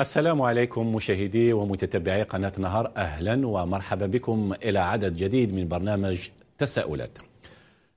السلام عليكم مشاهدي ومتتبعي قناة نهار أهلا ومرحبا بكم إلى عدد جديد من برنامج تساؤلات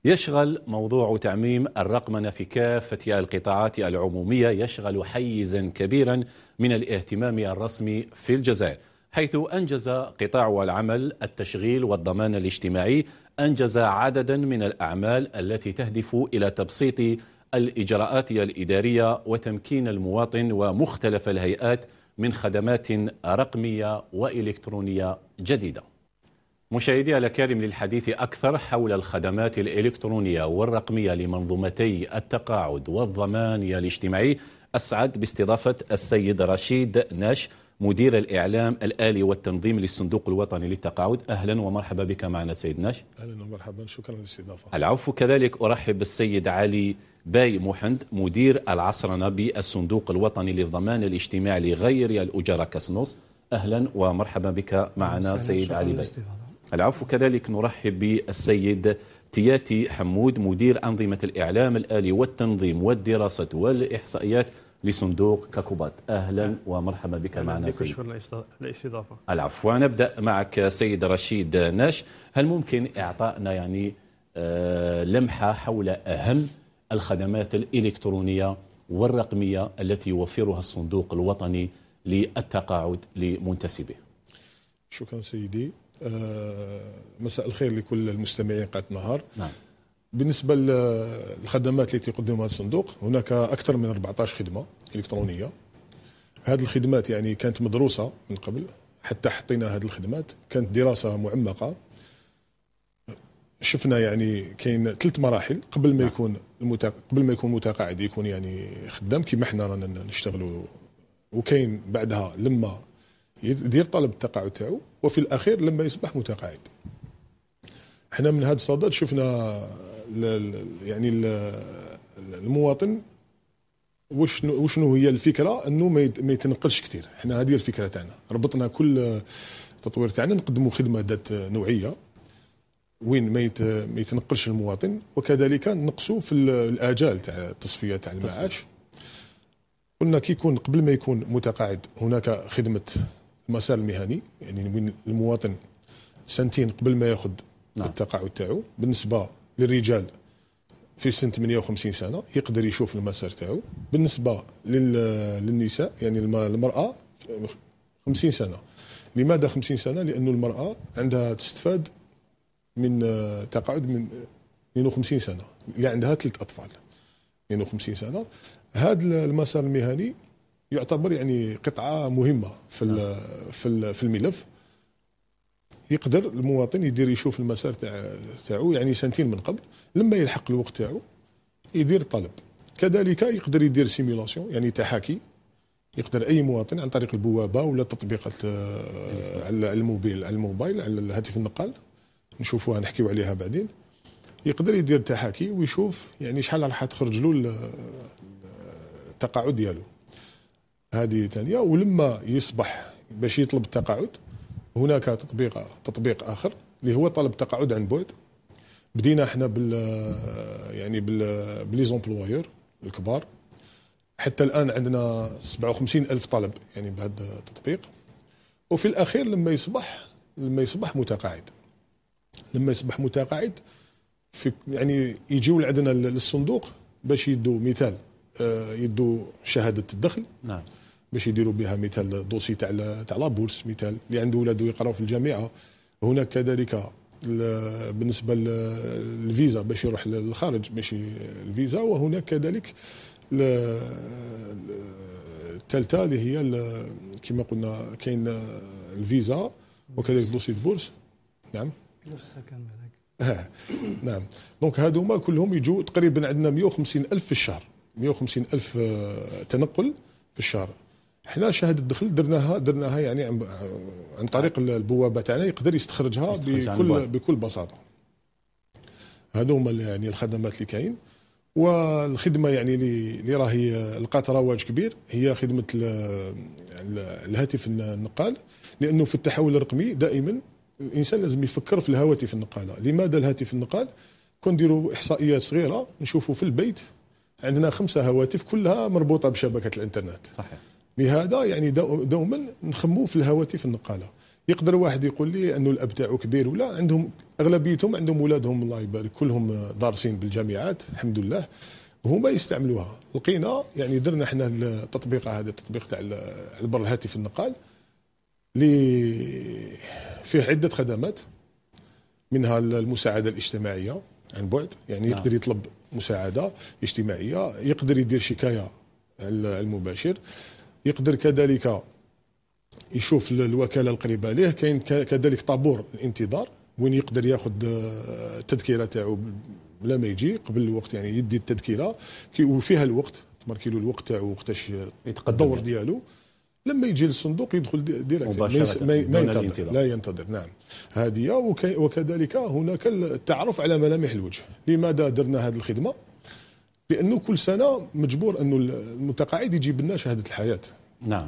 يشغل موضوع تعميم الرقمنة في كافة القطاعات العمومية يشغل حيزا كبيرا من الاهتمام الرسمي في الجزائر حيث أنجز قطاع العمل التشغيل والضمان الاجتماعي أنجز عددا من الأعمال التي تهدف إلى تبسيط الإجراءات الإدارية وتمكين المواطن ومختلف الهيئات من خدمات رقمية وإلكترونية جديدة مشاهدي الأكارم للحديث أكثر حول الخدمات الإلكترونية والرقمية لمنظومتي التقاعد والضمان الاجتماعي أسعد باستضافة السيد رشيد ناش مدير الإعلام الآلي والتنظيم للصندوق الوطني للتقاعد أهلا ومرحبا بك معنا سيد ناش أهلا ومرحبا شكرا للاستضافة العفو كذلك أرحب بالسيد علي باي محند مدير العصرنة بالصندوق الوطني للضمان الاجتماعي لغير الأجرة كسنوس أهلا ومرحبا بك معنا سيد علي باي العفو كذلك نرحب بالسيد تياتي حمود مدير أنظمة الإعلام الآلي والتنظيم والدراسة والإحصائيات لصندوق كاكوبات أهلا ومرحبا بك أهلا معنا سيد للاستضافه العفو نبدأ معك سيد رشيد ناش هل ممكن إعطائنا يعني آه، لمحة حول أهم الخدمات الإلكترونية والرقمية التي يوفرها الصندوق الوطني للتقاعد لمنتسبه شكرا سيدي آه، مساء الخير لكل المستمعين قناة نهار نعم. بالنسبه للخدمات التي يقدمها الصندوق هناك اكثر من 14 خدمه الكترونيه هذه الخدمات يعني كانت مدروسه من قبل حتى حطينا هذه الخدمات كانت دراسه معمقه شفنا يعني كاين ثلاث مراحل قبل ما نعم. يكون المتق... قبل ما يكون متقاعد يكون يعني خدام كما حنا رانا نشتغلوا وكاين بعدها لما يدير طلب التقاعد تاعو وفي الاخير لما يصبح متقاعد حنا من هذا الصدد شفنا يعني المواطن وشنو وشنو هي الفكره انه ما يتنقلش كثير حنا هذه الفكره تاعنا ربطنا كل تطوير تاعنا نقدموا خدمه ذات نوعيه وين ما يتنقلش المواطن وكذلك نقصوا في الاجال تاع التصفيه تاع المعاش قلنا كي يكون قبل ما يكون متقاعد هناك خدمه المسار المهني يعني وين المواطن سنتين قبل ما ياخذ نعم. التقاعد تاعو بالنسبه للرجال في سن 58 سنه يقدر يشوف المسار تاعو بالنسبه للنساء يعني المراه 50 سنه لماذا 50 سنه لانه المراه عندها تستفاد من آه، تقاعد من 52 سنه اللي عندها ثلاث اطفال 52 سنه هذا المسار المهني يعتبر يعني قطعه مهمه في في الملف يقدر المواطن يدير يشوف المسار تاع تاعو يعني سنتين من قبل لما يلحق الوقت تاعو يدير طلب كذلك يقدر يدير سيميلاسيون يعني تحاكي يقدر اي مواطن عن طريق البوابه ولا تطبيقات آه، على الموبيل على الموبايل على الهاتف النقال نشوفوها نحكيو عليها بعدين يقدر يدير تحاكي ويشوف يعني شحال راح تخرج له التقاعد ديالو هذه ثانيه ولما يصبح باش يطلب التقاعد هناك تطبيق تطبيق اخر اللي هو طلب تقاعد عن بعد بدينا احنا بال يعني بال بلي الكبار حتى الان عندنا 57 الف طلب يعني بهذا التطبيق وفي الاخير لما يصبح لما يصبح متقاعد لما يصبح متقاعد في يعني يجيو عندنا للصندوق باش يدوا مثال آه، يدوا شهاده الدخل نعم باش يديروا بها مثال دوسي تاع تاع لابورس مثال اللي عنده ولاد يقراو في الجامعه هناك كذلك بالنسبه للفيزا باش يروح للخارج ماشي الفيزا وهناك كذلك الثالثه اللي هي كما قلنا كاين الفيزا وكذلك دوسي بورس نعم نفس نعم دونك هذوما كلهم يجوا تقريبا عندنا 150 الف في الشهر 150 الف آه، تنقل في الشهر حنا شهاده الدخل درناها درناها يعني عن طريق البوابه تاعنا يقدر يستخرجها بكل بكل بساطه هذو هما يعني الخدمات اللي كاين والخدمه يعني اللي راهي لقات رواج كبير هي خدمه الهاتف النقال لانه في التحول الرقمي دائما الانسان لازم يفكر في الهواتف النقاله لماذا الهاتف النقال كون نديروا احصائيات صغيره نشوفوا في البيت عندنا خمسه هواتف كلها مربوطه بشبكه الانترنت صحيح لهذا يعني دوما نخمو في الهواتف النقاله يقدر واحد يقول لي انه الاب تاعو كبير ولا عندهم اغلبيتهم عندهم ولادهم الله يبارك كلهم دارسين بالجامعات الحمد لله هما يستعملوها لقينا يعني درنا احنا التطبيق هذا التطبيق تاع عبر الهاتف النقال اللي فيه عده خدمات منها المساعده الاجتماعيه عن بعد يعني يقدر نعم. يطلب مساعده اجتماعيه يقدر يدير شكايه المباشر يقدر كذلك يشوف الوكاله القريبه ليه كاين كذلك طابور الانتظار وين يقدر ياخذ آه، التذكره تاعو بلا ما يجي قبل الوقت يعني يدي التذكره وفيها الوقت تماركي له الوقت تاعو وقتاش الدور ديالو لما يجي للصندوق يدخل ديريكت ما ينتظر لا ينتظر نعم هذه وكذلك هناك التعرف على ملامح الوجه لماذا درنا هذه الخدمه لانه كل سنه مجبور انه المتقاعد يجيب لنا شهاده الحياه نعم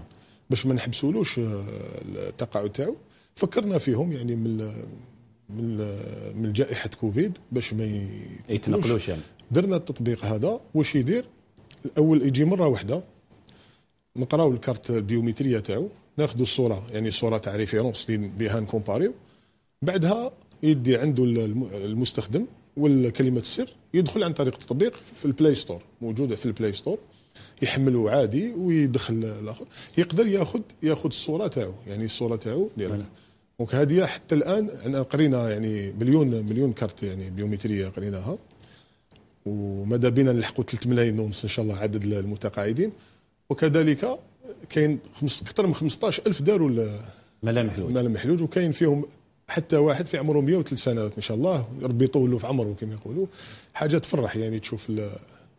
باش ما نحبسولوش آه، التقاعد تاعو فكرنا فيهم يعني من من من جائحه كوفيد باش ما يتنقلوش يعني درنا التطبيق هذا واش يدير الاول يجي مره واحده نقراو الكارت البيومتريه تاعو ناخذ الصوره يعني صوره تاع ريفيرونس بها نكومباريو بعدها يدي عنده المستخدم والكلمه السر يدخل عن طريق التطبيق في البلاي ستور موجوده في البلاي ستور يحمله عادي ويدخل الاخر يقدر ياخذ ياخذ الصوره تاعو يعني الصوره تاعو دونك هذه حتى الان قرينا يعني مليون مليون كارت يعني بيومتريه قريناها وماذا بينا نلحقوا 3 ملايين ونص ان شاء الله عدد المتقاعدين وكذلك كاين اكثر من 15 الف داروا ملامح الوجه ملامح الوجه وكاين فيهم حتى واحد في عمره 103 سنوات ان شاء الله ربي يطوله في عمره كما يقولوا حاجه تفرح يعني تشوف ال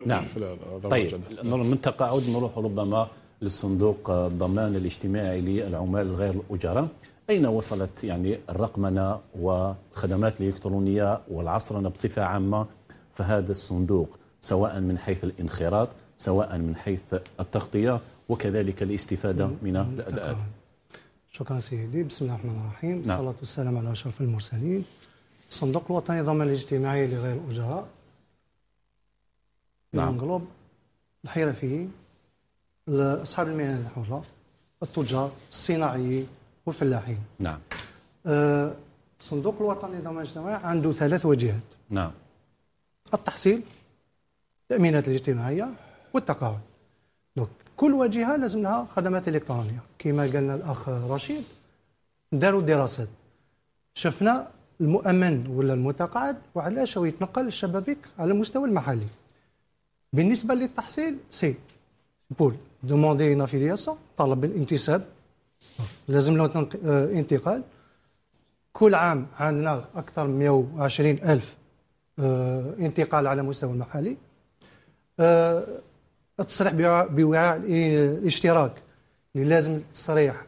نعم ال طيب من التقاعد نروح ربما للصندوق الضمان الاجتماعي للعمال غير الاجراء اين وصلت يعني الرقمنه والخدمات الالكترونيه والعصرنه بصفه عامه فهذا الصندوق سواء من حيث الانخراط سواء من حيث التغطيه وكذلك الاستفاده نعم. من الاداءات شكرا سيدي بسم الله الرحمن الرحيم نعم. الصلاة والسلام على أشرف المرسلين الصندوق الوطني للضمان الاجتماعي لغير الأجراء نعم ينقلب الحرفيين أصحاب المهن الحرة التجار الصناعيين والفلاحين نعم آه الصندوق الوطني للضمان الاجتماعي عنده ثلاث وجهات نعم التحصيل التأمينات الاجتماعية والتقاعد دونك كل واجهه لازم لها خدمات الكترونيه كما قالنا الاخ رشيد داروا دراسات شفنا المؤمن ولا المتقاعد وعلاش هو يتنقل الشبابيك على المستوى المحلي بالنسبه للتحصيل سي بول دوموندي اون افيلياسيون طلب الانتساب لازم له آه، انتقال كل عام عندنا اكثر من 120 الف آه، انتقال على مستوى المحلي آه، التصريح بوعاء الاشتراك اللي لازم التصريح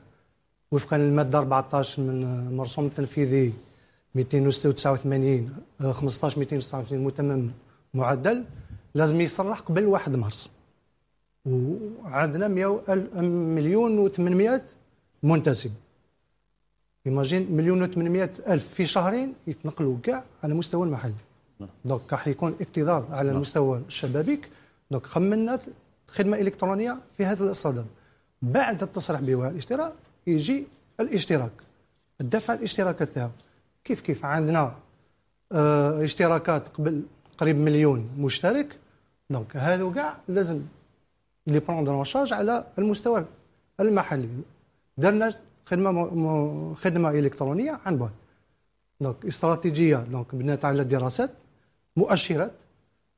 وفقا للماده 14 من المرسوم التنفيذي 289 15 259 متمم معدل لازم يصرح قبل 1 مارس وعندنا 100 مليون و800 منتسب ايماجين مليون و800 الف في شهرين يتنقلوا كاع على مستوى المحلي نعم. دونك راح يكون اكتظاظ على المستوى نعم. الشبابيك دونك خمنا خدمه الكترونيه في هذا الصدد بعد التصريح به الاشتراك يجي الاشتراك الدفع الاشتراكات تاعو كيف كيف عندنا اه اشتراكات قبل قريب مليون مشترك دونك هادو كاع لازم لي بروندر اون شارج على المستوى المحلي درنا خدمه خدمه الكترونيه عن بعد دونك استراتيجيه دونك بنات على دراسات مؤشرات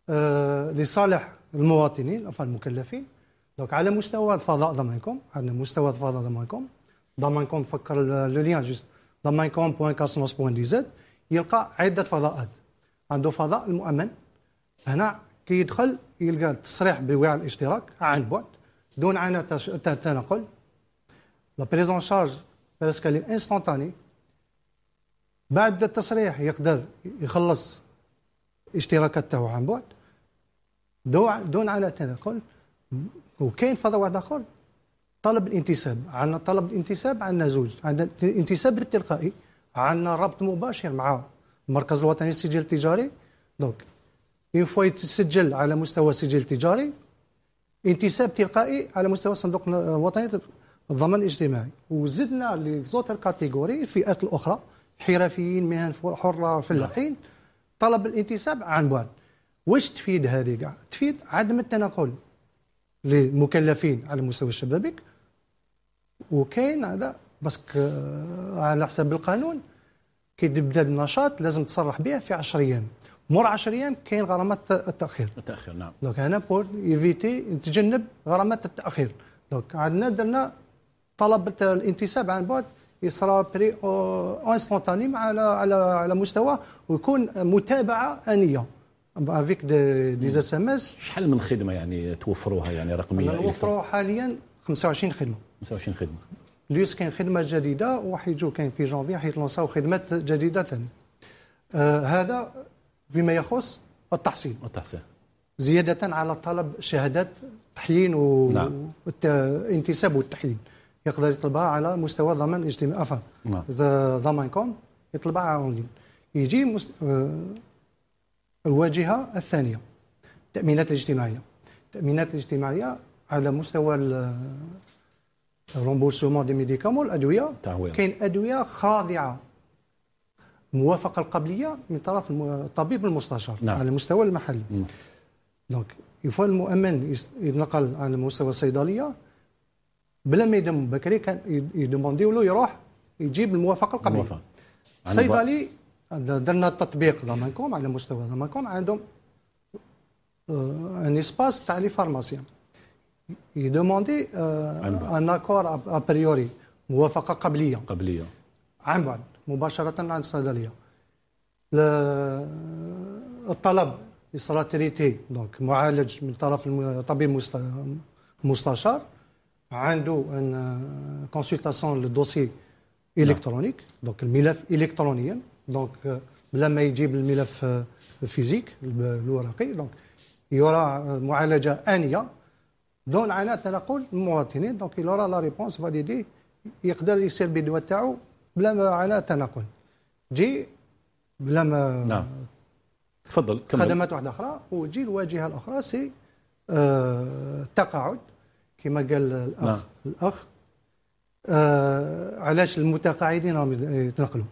آه لصالح المواطنين أو المكلفين دونك على مستوى الفضاء ضمانكم على مستوى الفضاء ضمانكم ضمانكم فكر لو ليان جوست ضمانكم بوان كاسنوس بوان دي زد يلقى عدة فضاءات عنده فضاء المؤمن هنا كي يدخل يلقى التصريح بوعاء الاشتراك عن بعد دون عنا تنقل لا بريزون شارج بريسك انستونتاني بعد التصريح يقدر يخلص اشتراكات تاعو عن بعد دون على التنقل وكاين فضاء اخر طلب الانتساب عندنا طلب الانتساب عندنا زوج عندنا الانتساب التلقائي عندنا ربط مباشر مع المركز الوطني للسجل التجاري دونك اون فوا يتسجل على مستوى السجل التجاري انتساب تلقائي على مستوى الصندوق الوطني الضمان الاجتماعي وزدنا لي زوتر كاتيجوري الفئات الاخرى حرفيين مهن حره فلاحين طلب الانتساب عن بعد واش تفيد هذه كاع تفيد عدم التنقل للمكلفين على مستوى الشبابيك وكاين هذا باسكو آه، على حسب القانون كي تبدا النشاط لازم تصرح به في 10 ايام مور 10 ايام كاين غرامات التاخير التاخير نعم دونك هنا بور ايفيتي نتجنب غرامات التاخير دونك عندنا درنا طلب الانتساب عن بعد يصرى بري آه، انستونتاني على على على مستوى ويكون متابعه انيه افيك دي, دي اس ام اس شحال من خدمه يعني توفروها يعني رقميه نوفروا حاليا 25 خدمه 25 خدمه ليس كاين خدمه جديده وحيجو كاين في جانفي حيتلونساو خدمات جديده ثاني آه هذا فيما يخص التحصيل التحصيل زياده على طلب شهادات تحيين و... نعم. والتحيين يقدر يطلبها على مستوى ضمان اجتماعي افا نعم. كوم يطلبها اونلاين يجي مست... آه الواجهة الثانية التأمينات الاجتماعية التأمينات الاجتماعية على مستوى الرومبورسومون دي ميديكامون الأدوية كاين أدوية خاضعة الموافقة القبلية من طرف الطبيب المستشار نعم. على مستوى المحلي دونك يفوا المؤمن يتنقل على مستوى الصيدلية بلا ما يدم بكري كان يدومونديو له يروح يجيب الموافقه القبليه يعني الصيدلي درنا التطبيق ضمانكم على مستوى ضمانكم عندهم ان اسباس تاع لي فارماسيان يدوموندي ان اكور ابريوري موافقه قبليه قبليه عن بعد مباشره عن الصيدليه الطلب يسراتريتي دونك معالج من طرف الطبيب المستشار عنده ان كونسلتاسيون للدوسي الكترونيك دونك الملف الكترونيا دونك euh, بلا ما يجيب الملف آه، الفيزيك الورقي دونك يرى آه، معالجه انيه دون عناء تنقل المواطنين دونك يرى لا ريبونس فاليدي يقدر يسير بالدواء تاعو بلا ما عناء تنقل جي بلا ما نعم تفضل كمل. خدمات واحده اخرى وتجي الواجهه الاخرى سي آه، التقاعد كما قال الاخ نعم. الاخ علاش المتقاعدين راهم يتنقلوا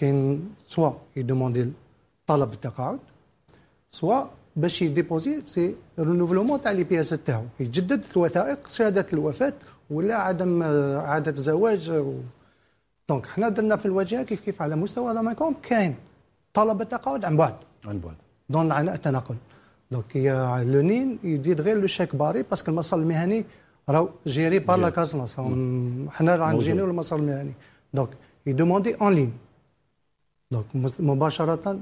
كاين سوا يدوموندي طلب التقاعد سوا باش يديبوزي سي رونوفلومون تاع لي بياس تاعو يجدد الوثائق شهاده الوفاه ولا عدم عاده الزواج و... دونك حنا درنا في الواجهه كيف كيف على مستوى ضمانكم كاين طلب التقاعد عن بعد عن بعد دون عناء التنقل دونك يا لونين يدير غير لو شيك باري باسكو المسار المهني راهو جيري بار لا كازناس حنا راه عندنا المسار المهني دونك يدوموندي اون لين دونك مباشره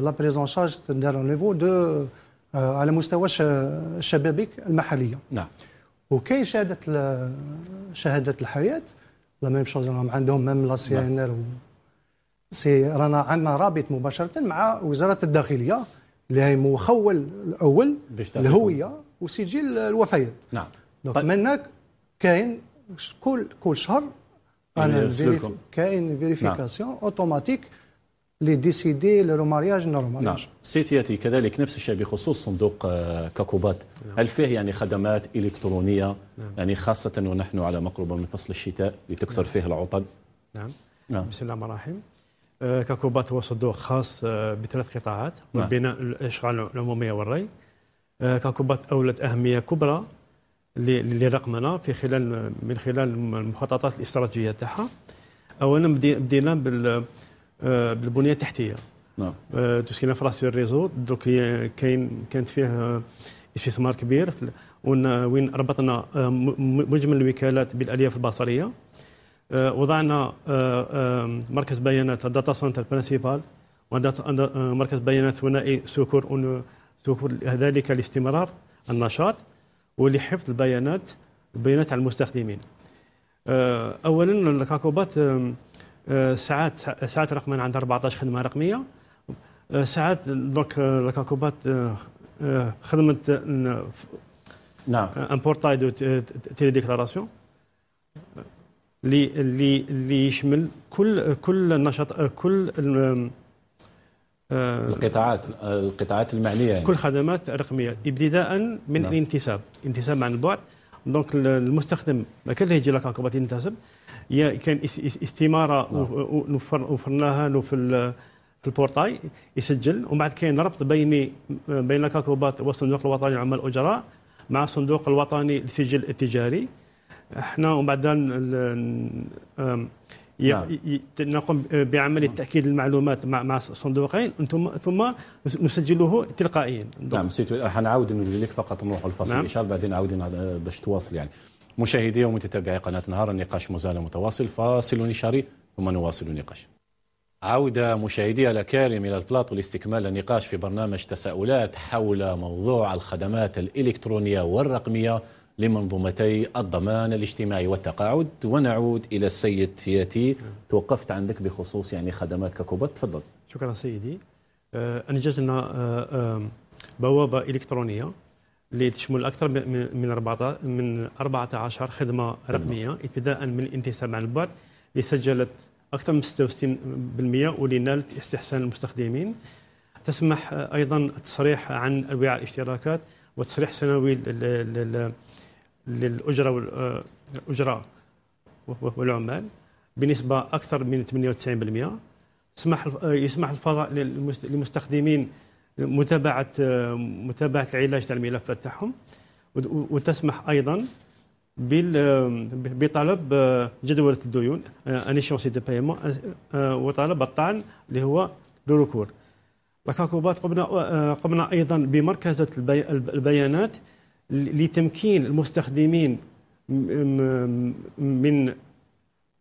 لا بريز شارج تندار نيفو دو على مستوى الشبابيك المحليه نعم وكاين شهاده شهاده الحياه لا ميم شوز راهم عندهم ميم لا سي ان ار سي رانا عندنا رابط مباشره مع وزاره الداخليه اللي هي مخول الاول الهويه وسجل الوفيات نعم دونك طيب. منك كاين كل كل شهر انا كاين فيريفيكاسيون اوتوماتيك نعم. لي ديسيدي لو مارياج نو مارياج نعم سيتياتي كذلك نفس الشيء بخصوص صندوق آه، كاكوبات نعم. هل فيه يعني خدمات الكترونيه نعم. يعني خاصه ونحن على مقربه من فصل الشتاء لتكثر نعم. فيه العطل نعم. نعم بسم الله الرحمن الرحيم آه، كاكوبات هو صندوق خاص آه، بثلاث قطاعات نعم. بناء الاشغال العموميه والري كاكوبات اولت اهميه كبرى لرقمنا في خلال من خلال المخططات الاستراتيجيه تاعها اولا بدينا بال آه، بالبنيه التحتيه نعم آه، توسكي في الريزو دوك كاين كانت فيه استثمار كبير وين ربطنا آه، مجمل الوكالات بالالياف البصريه وضعنا مركز بيانات داتا سنتر برينسيبال مركز بيانات ثنائي سكور سكور ذلك لاستمرار النشاط ولحفظ البيانات البيانات على المستخدمين اولا الكاكوبات آه، ساعات ساعات رقم عندها 14 خدمه رقميه آه، ساعات دونك لاكوبات آه، خدمت نعم ان بورتاي دو تيلي ديكلاراسيون اللي اللي اللي يشمل كل كل النشاط كل القطاعات القطاعات المعنيه يعني. كل خدمات رقميه ابتداء من الانتساب نعم. انتساب عن البعد دونك المستخدم ما كان يجي لك ينتسب كان استماره نعم. وفرناها له في في البورتاي يسجل ومن بعد كاين ربط بين بين كاكوبات والصندوق الوطني لعمال الاجراء مع الصندوق الوطني للسجل التجاري احنا ومن بعد نعم. نقوم بعمليه نعم. تاكيد المعلومات مع مع الصندوقين ثم ثم نسجله تلقائيا نعم سيتو حنعاود نولي لك فقط الفصل ان شاء الله بعدين نعاود باش تواصل يعني مشاهدي ومتتابعي قناة نهار النقاش مازال متواصل فاصل نشاري ثم نواصل النقاش عودة مشاهدي الأكارم إلى البلاطو لاستكمال النقاش في برنامج تساؤلات حول موضوع الخدمات الإلكترونية والرقمية لمنظومتي الضمان الاجتماعي والتقاعد ونعود إلى السيد تياتي توقفت عندك بخصوص يعني خدمات ككوبا تفضل شكرا سيدي أنجزنا أه، أه، أه، بوابة إلكترونية اللي تشمل اكثر من 14 من 14 خدمه رقميه نعم. ابتداء من الانتساب عن بعد اللي سجلت اكثر من 66% واللي نالت استحسان المستخدمين تسمح ايضا التصريح عن انواع الاشتراكات وتصريح سنوي للاجره الاجره آه، والعمال بنسبه اكثر من 98% يسمح يسمح الفضاء للمستخدمين متابعه متابعه العلاج تاع الملفات تاعهم وتسمح ايضا بطلب جدولة الديون ان ايشونسي دو بايمون وطلب الطعن اللي هو لو ريكور قمنا آه، قمنا ايضا بمركزة البيانات لتمكين المستخدمين من من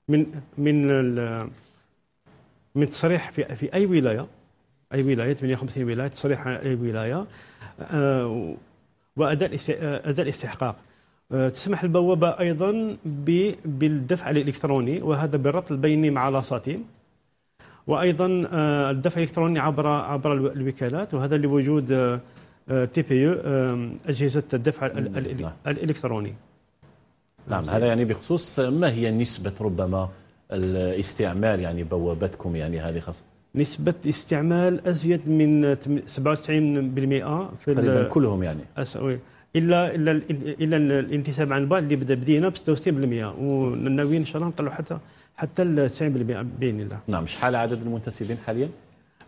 من من تصريح في اي ولايه اي ولايه 58 ولايه تصريح عن اي ولايه آه، واداء آه، اداء الاستحقاق آه، تسمح البوابه ايضا بالدفع الالكتروني وهذا بالربط البيني مع لاصاتي وايضا الدفع الالكتروني عبر عبر الوكالات وهذا لوجود تي بي يو اجهزه الدفع نعم. الالكتروني نعم هذا يعني بخصوص ما هي نسبه ربما الاستعمال يعني بوابتكم يعني هذه خاصه نسبة استعمال أزيد من 97% في تقريبا كلهم يعني أسوي. الا الا الا الانتساب عن بعد اللي بدا بدينا ب 66% وناويين ان شاء الله نطلعوا حتى حتى 90% باذن الله. نعم شحال عدد المنتسبين حاليا؟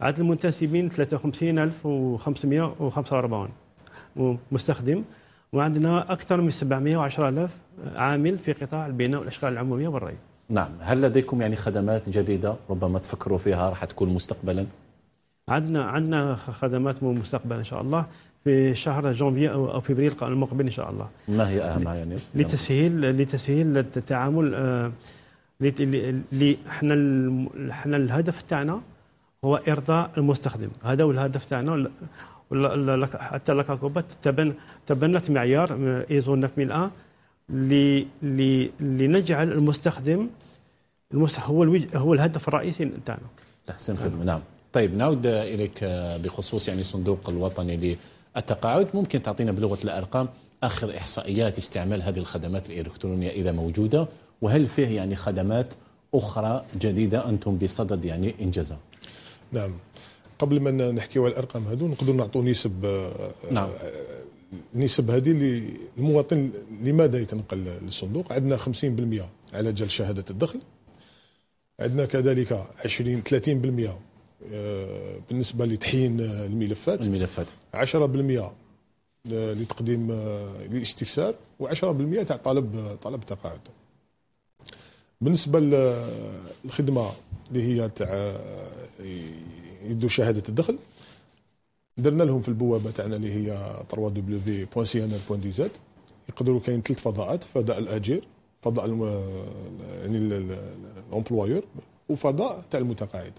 عدد المنتسبين 53545 مستخدم وعندنا اكثر من 710000 عامل في قطاع البناء والاشغال العموميه والري. نعم هل لديكم يعني خدمات جديدة ربما تفكروا فيها راح تكون مستقبلا عندنا عندنا خدمات مستقبلا ان شاء الله في شهر جانفي او فبراير المقبل ان شاء الله ما هي اهمها يعني لتسهيل لتسهيل التعامل اللي آه، احنا احنا الهدف تاعنا هو ارضاء المستخدم هذا هو الهدف تاعنا حتى تبن تبنت معيار آه، ايزو 9001 لنجعل المستخدم المستخدم هو هو الهدف الرئيسي تاعنا. احسن خدمه نعم. طيب نعود اليك بخصوص يعني الصندوق الوطني للتقاعد ممكن تعطينا بلغه الارقام اخر احصائيات استعمال هذه الخدمات الالكترونيه اذا موجوده وهل فيه يعني خدمات اخرى جديده انتم بصدد يعني انجازها؟ نعم قبل ما نحكي على الارقام هذو نقدروا نعطوا نسب آه، نعم. آه، النسب هذه اللي المواطن لماذا يتنقل للصندوق عندنا 50% على جال شهاده الدخل عندنا كذلك 20 30% آه، بالنسبه لتحيين الملفات الملفات 10% آه، لتقديم الاستفسار آه، و10% تاع طلب طلب تقاعد بالنسبه للخدمه اللي هي تاع يدو شهاده الدخل درنا لهم في البوابه تاعنا اللي هي www.cnr.dz يقدروا كاين ثلاث فضاءات فضاء الاجير فضاء يعني الامبلوايور وفضاء تاع المتقاعد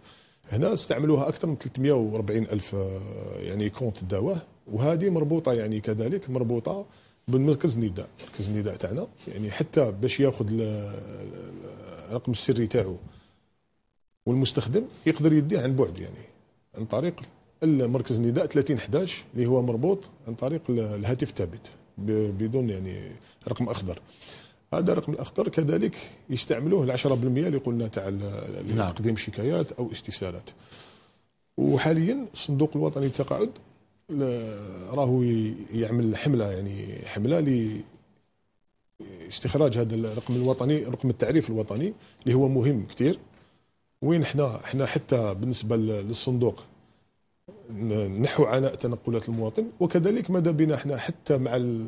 هنا استعملوها اكثر من 340 الف آه، يعني كونت دواه وهذه مربوطه يعني كذلك مربوطه بالمركز النداء مركز النداء تاعنا يعني حتى باش ياخذ الرقم السري تاعو والمستخدم يقدر يديه عن بعد يعني عن طريق المركز النداء 30 11 اللي هو مربوط عن طريق الهاتف الثابت بدون يعني رقم اخضر هذا الرقم الاخضر كذلك يستعملوه ال 10% اللي قلنا تاع نعم. تقديم شكايات او استفسارات وحاليا الصندوق الوطني للتقاعد راهو يعمل حمله يعني حمله ل استخراج هذا الرقم الوطني رقم التعريف الوطني اللي هو مهم كثير وين حنا حنا حتى بالنسبه للصندوق نحو عناء تنقلات المواطن وكذلك ماذا بنا احنا حتى مع ال...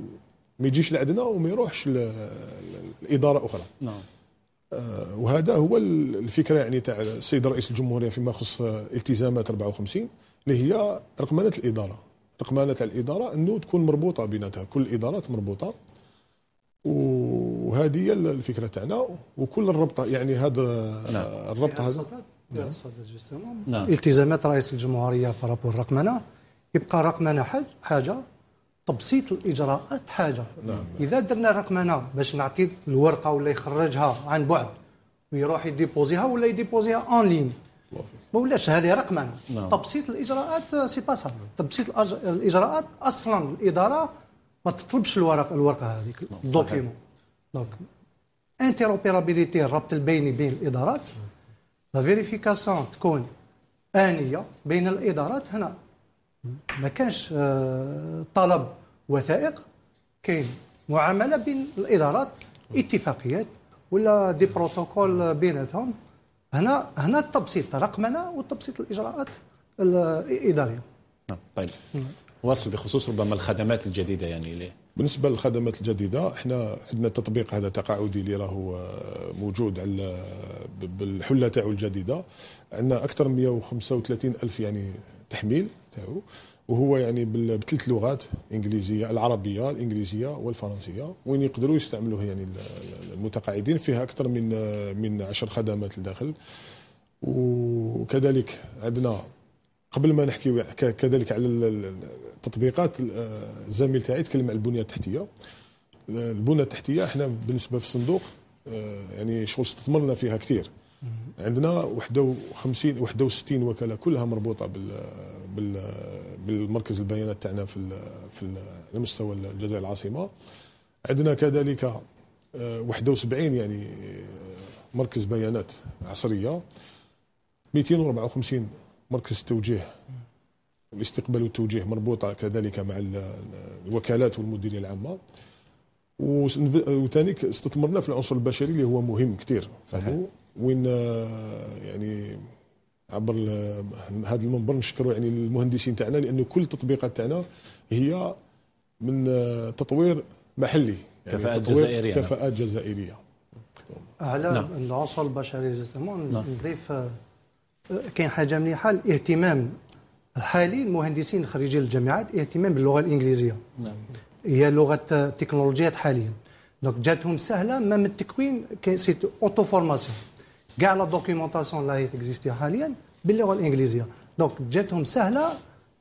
ما يجيش لعندنا وما يروحش لاداره اخرى نعم آه، وهذا هو الفكره يعني تاع السيد رئيس الجمهوريه فيما يخص التزامات 54 اللي هي رقمنه الاداره رقمنه الاداره انه تكون مربوطه بيناتها كل الادارات مربوطه وهذه هي الفكره تاعنا وكل الربطه يعني هذا نعم. الربط هذا نعم. نعم. التزامات رئيس الجمهوريه فرابور الرقمنه يبقى الرقمنه حاجه تبسيط الاجراءات حاجه نعم. اذا درنا الرقمنه باش نعطي الورقه ولا يخرجها عن بعد ويروح يديبوزيها ولا يديبوزيها اون لين ما ولاش هذه رقمنه نعم. تبسيط الاجراءات آه، سي با تبسيط الاجراءات اصلا الاداره ما تطلبش الورق الورقه هذيك الدوكيمون نعم، دونك انتيروبيرابيليتي الربط البيني بين الادارات لا فيريفيكاسيون تكون انيه بين الادارات هنا ما كانش طلب وثائق كاين معامله بين الادارات اتفاقيات ولا دي بروتوكول بيناتهم هنا هنا التبسيط رقمنه وتبسيط الاجراءات الاداريه نعم طيب واصل بخصوص ربما الخدمات الجديده يعني بالنسبه للخدمات الجديده احنا عندنا التطبيق هذا تقاعدي اللي راهو آه، موجود على بالحله تاعو الجديده عندنا اكثر من 135 الف يعني تحميل تاعو وهو يعني بثلاث لغات انجليزيه العربيه الانجليزيه والفرنسيه وين يقدروا يستعملوه يعني المتقاعدين فيها اكثر من آه، من 10 خدمات لداخل وكذلك عندنا قبل ما نحكي كذلك على التطبيقات آه، الزميل تاعي تكلم على البنيه التحتيه البنيه التحتيه احنا بالنسبه في الصندوق آه، يعني شغل استثمرنا فيها كثير عندنا 51 61 وكاله كلها مربوطه بال بال بالمركز البيانات تاعنا في في على مستوى الجزائر العاصمه عندنا كذلك 71 آه، يعني مركز بيانات عصريه 254 مركز توجيه الاستقبال والتوجيه مربوطه كذلك مع الوكالات والمديريه العامه وثاني استثمرنا في العنصر البشري اللي هو مهم كثير صحيح وين آه، يعني عبر هذا المنبر نشكروا يعني المهندسين تاعنا لانه كل التطبيقات تاعنا هي من آه، تطوير محلي يعني كفاءات جزائريه كفاءات جزائريه على نعم. العنصر البشري نعم. نضيف آه، كاين حاجه مليحه الاهتمام حاليا المهندسين خريجين الجامعات اهتمام باللغه الانجليزيه نعم. هي لغه التكنولوجيات حاليا دونك جاتهم سهله ما من التكوين كاين سي اوتو فورماسيون كاع لا دوكيومونطاسيون اللي تكزيستي حاليا باللغه الانجليزيه دونك جاتهم سهله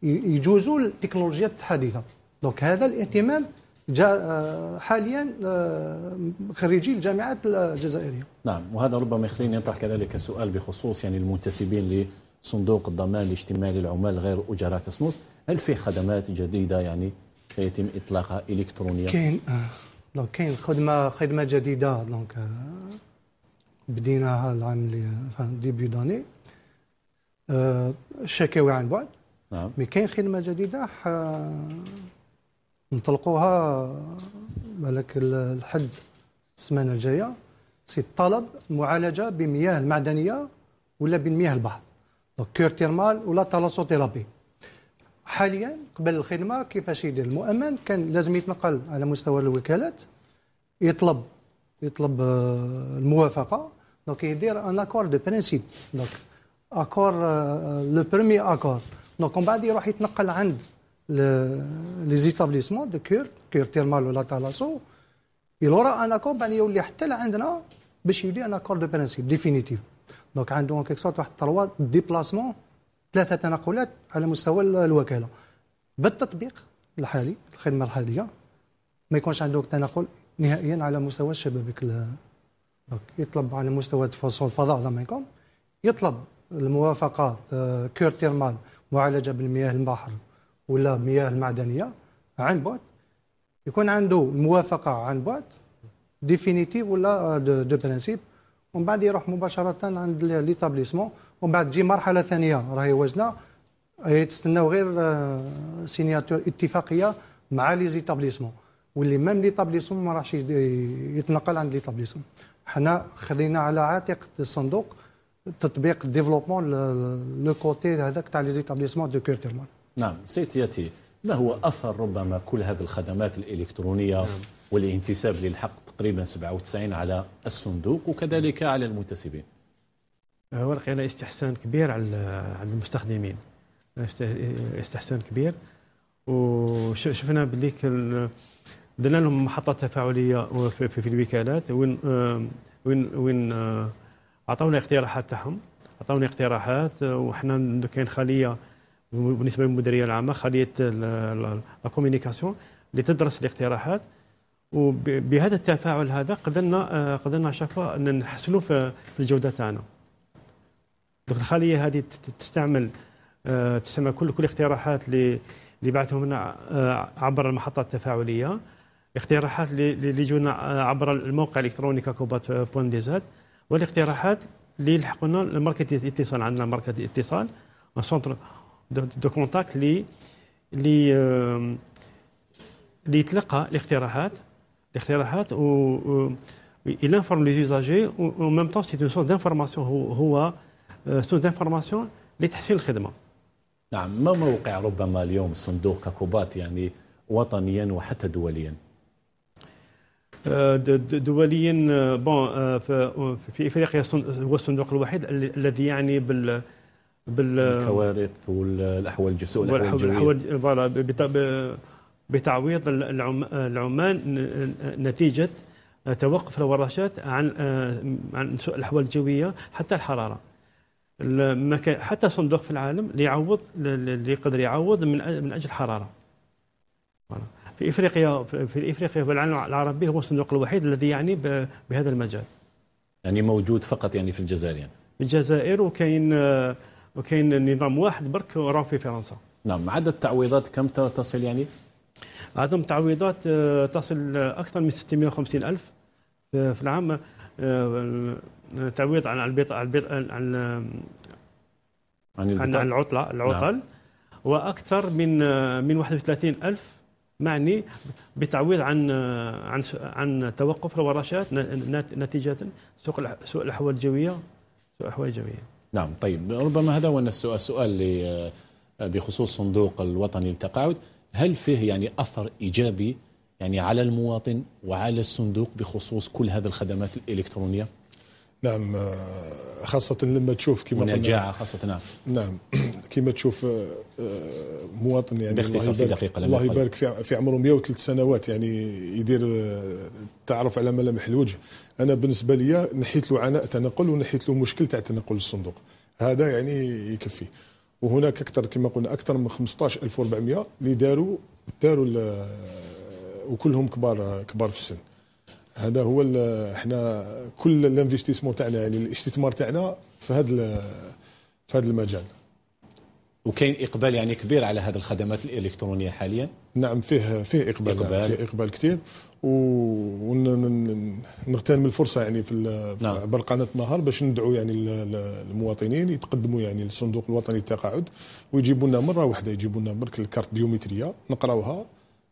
يجوزوا التكنولوجيات الحديثه دونك هذا الاهتمام جاء آه، حاليا آه، خريجي الجامعات الجزائريه نعم وهذا ربما يخليني اطرح كذلك سؤال بخصوص يعني المنتسبين صندوق الضمان الاجتماعي للعمال غير اجراء كسنوس هل فيه خدمات جديده يعني كيتم اطلاقها الكترونيا كاين دونك آه، كاين خدمه خدمه جديده دونك آه، بديناها العام اللي ديبيو داني الشكاوي عن بعد نعم مي كاين خدمه جديده آه، نطلقوها بالك الحد السمانه الجايه سي الطلب معالجه بمياه المعدنيه ولا بمياه البحر دونك كور تيرمال ولا تالاسوثيرابي حاليا قبل الخدمه كيفاش يدير المؤمن كان لازم يتنقل على مستوى الوكالات يطلب يطلب آه، الموافقه دونك يدير ان اكور دو برينسيپ دونك اكور لو برومي اكور دونك من بعد يروح يتنقل عند لي زيتابليسمون دو كور كور تيرمال ولا تالاسو يلورا ان اكور بعد يولي حتى لعندنا باش يولي ان اكور دو برينسيپ ديفينيتيف دونك عنده اون كيك سورت واحد تروا ديبلاسمون ثلاثه تنقلات على مستوى الوكاله بالتطبيق الحالي الخدمه الحاليه ما يكونش عندك تنقل نهائيا على مستوى الشبابيك دونك يطلب على مستوى تفاصيل الفضاء ضمنكم يطلب الموافقات آه، كور تيرمال معالجه بالمياه البحر ولا مياه المعدنيه عن بعد يكون عنده موافقه عن بعد ديفينيتيف ولا دو آه، برانسيب ومن بعد يروح مباشره عند ليتابليسمون ومن بعد تجي مرحله ثانيه راهي واجده آه، يتستناو غير آه، سيناتور اتفاقيه مع لي زيتابليسمون واللي ميم ليتابليسمون ما راحش يتنقل عند ليتابليسمون حنا خذينا على عاتق الصندوق تطبيق ديفلوبمون لو كوتي هذاك تاع لي زيتابليسمون دو كورتيرمان نعم سيد ياتي ما هو اثر ربما كل هذه الخدمات الالكترونيه نعم. والانتساب للحق تقريبا 97 على الصندوق وكذلك على المنتسبين ولقينا استحسان كبير على على المستخدمين استحسان كبير وشفنا بلي درنا لهم محطات تفاعليه في الوكالات وين وين وين عطاونا اقتراحات تاعهم عطاونا اقتراحات وحنا كاين خليه بالنسبه للمديريه العامه خليه لا كومونيكاسيون اللي تدرس الاقتراحات وبهذا التفاعل هذا قدرنا آه، قدرنا شفا ان نحسنوا في الجوده تاعنا الخليه هذه تستعمل آه، تستعمل كل كل الاقتراحات اللي اللي بعثهم لنا آه، عبر المحطه التفاعليه اقتراحات اللي جونا عبر الموقع الالكتروني كوبات بوان دي زاد والاقتراحات اللي لحقونا المركز الاتصال عندنا مركز الاتصال سونتر دو كونتاكت اللي اللي اللي يتلقى الاقتراحات الاقتراحات و il informe les usagers en même temps c'est une source d'information هو euh, source d'information لتحسين الخدمه نعم ما موقع ربما اليوم صندوق كاكوبات يعني وطنيا وحتى دوليا آه، دوليا بون آه، آه، في افريقيا هو الصندوق الوحيد الذي يعني بال بالكوارث والاحوال الجسور والاحوال الجويه بتعويض العمان نتيجه توقف الورشات عن آه، عن سوء الاحوال الجويه حتى الحراره حتى صندوق في العالم ليعوض اللي يقدر يعوض من من اجل الحراره في افريقيا في افريقيا والعالم العربي هو الصندوق الوحيد الذي يعني بهذا المجال يعني موجود فقط يعني في الجزائر يعني في الجزائر وكاين آه، وكاين نظام واحد برك راه في فرنسا نعم عدد التعويضات كم تصل يعني عدم تعويضات آه، تصل اكثر من 650 الف في العام آه، آه، تعويض عن البيض عن البيض عن عن العطله نعم. العطل نعم. واكثر من من 31 الف معني بتعويض عن عن عن توقف الورشات نتيجه سوق سوء الاحوال الجويه سوء الاحوال الجويه. نعم طيب ربما هذا هو السؤال السؤال بخصوص صندوق الوطني للتقاعد هل فيه يعني أثر إيجابي يعني على المواطن وعلى الصندوق بخصوص كل هذه الخدمات الإلكترونية؟ نعم آه، خاصة لما تشوف كما قلنا خاصة نعم نعم كما تشوف آه، آه، مواطن يعني باختصار في دقيقة الله يبارك في في عمره 103 سنوات يعني يدير التعرف على ملامح الوجه أنا بالنسبة لي نحيت له عناء تنقل ونحيت له مشكل تاع تنقل الصندوق هذا يعني يكفي وهناك اكثر كما قلنا اكثر من 15400 اللي داروا داروا وكلهم كبار كبار في السن هذا هو احنا كل الانفستيسمون تاعنا يعني الاستثمار تاعنا في هذا في هذا المجال وكاين اقبال يعني كبير على هذه الخدمات الالكترونيه حاليا نعم فيه فيه اقبال إقبال. فيه اقبال كثير ونغتنم الفرصه يعني في نعم. عبر قناه النهار باش ندعو يعني المواطنين يتقدموا يعني للصندوق الوطني للتقاعد ويجيبوا لنا مره واحده يجيبوا لنا برك الكارت بيومتريه نقراوها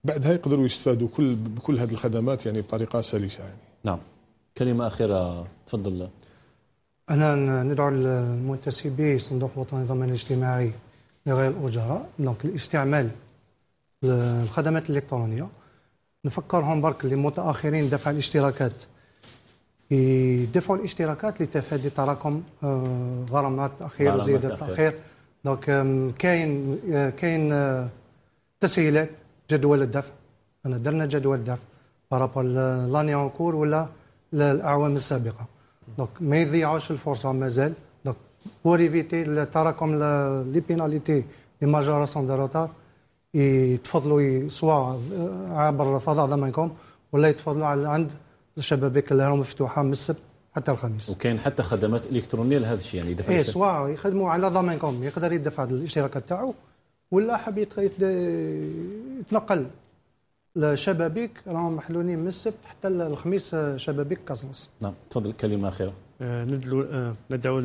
بعدها يقدروا يستفادوا كل بكل هذه الخدمات يعني بطريقه سلسه يعني نعم كلمه اخيره تفضل انا ندعو المنتسبي الصندوق الوطني للضمان الاجتماعي لغير الاجراء دونك الاستعمال الخدمات الالكترونيه نفكرهم برك اللي متاخرين دفع الاشتراكات يدفعوا الاشتراكات لتفادي تراكم آه، غرامات التاخير وزياده التاخير دونك كاين آه، كاين آه، تسهيلات جدول الدفع انا درنا جدول الدفع بارابول لاني اونكور ولا الاعوام السابقه دونك ما يضيعوش الفرصه مازال دونك بور ايفيتي تراكم لي بيناليتي لي ماجوراسيون دو روتار يتفضلوا سواء آه، عبر الفضاء ضمنكم ولا يتفضلوا عند الشبابيك اللي راهم مفتوحه من السبت حتى الخميس وكاين حتى خدمات الكترونيه لهذا الشيء يعني يدفع ايه سواء يخدموا على ضمانكم يقدر يدفع الاشتراكات تاعو ولا حاب يتنقل لشبابيك راهم محلولين من السبت حتى الخميس آه، شبابيك كازنس نعم تفضل كلمه اخيره آه، ندلو ندعو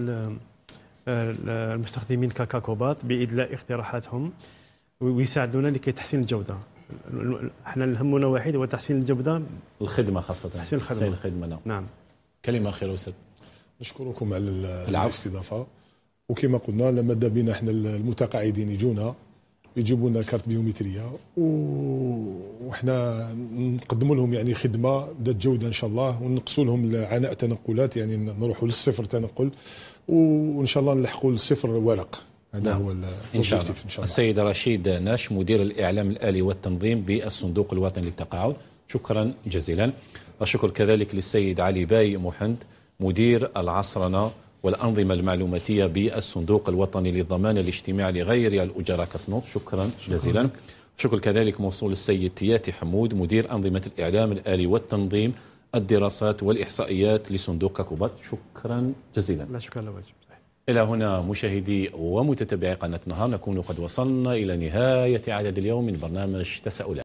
المستخدمين كاكاكوبات بادلاء اقتراحاتهم ويساعدونا لكي تحسين الجوده احنا همنا واحد هو تحسين الجوده الخدمه خاصه تحسين الخدمه تحسين الخدمه نعم, نعم. كلمه اخيره استاذ نشكركم على الاستضافه وكما قلنا لما بينا احنا المتقاعدين يجونا يجيبوا لنا كارت بيومتريه وحنا نقدموا لهم يعني خدمه ذات جوده ان شاء الله ونقصوا لهم عناء تنقلات يعني نروحوا للصفر تنقل وان شاء الله نلحقوا للصفر ورق هذا نعم. هو إن شاء, الله. إن شاء الله السيد رشيد ناش مدير الإعلام الآلي والتنظيم بالصندوق الوطني للتقاعد شكرا جزيلا الشكر كذلك للسيد علي باي محند مدير العصرنة والأنظمة المعلوماتية بالصندوق الوطني للضمان الاجتماعي لغير الأجراء كسنوط شكرا, جزيلا شكرا كذلك موصول السيد تياتي حمود مدير أنظمة الإعلام الآلي والتنظيم الدراسات والإحصائيات لصندوق كوبات شكرا جزيلا لا شكرا لوجه إلى هنا مشاهدي ومتتبعي قناة نهار نكون قد وصلنا إلى نهاية عدد اليوم من برنامج تساؤلات